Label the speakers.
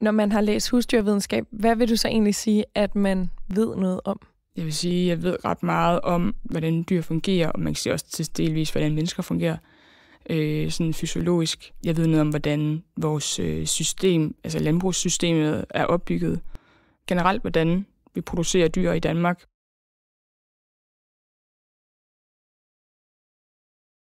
Speaker 1: Når man har læst husdyrvidenskab, hvad vil du så egentlig sige, at man ved noget om?
Speaker 2: Jeg vil sige, at jeg ved ret meget om, hvordan dyr fungerer, og man kan sige også til delvis, hvordan mennesker fungerer øh, sådan fysiologisk. Jeg ved noget om, hvordan vores øh, system, altså landbrugssystemet, er opbygget. Generelt, hvordan vi producerer dyr i Danmark.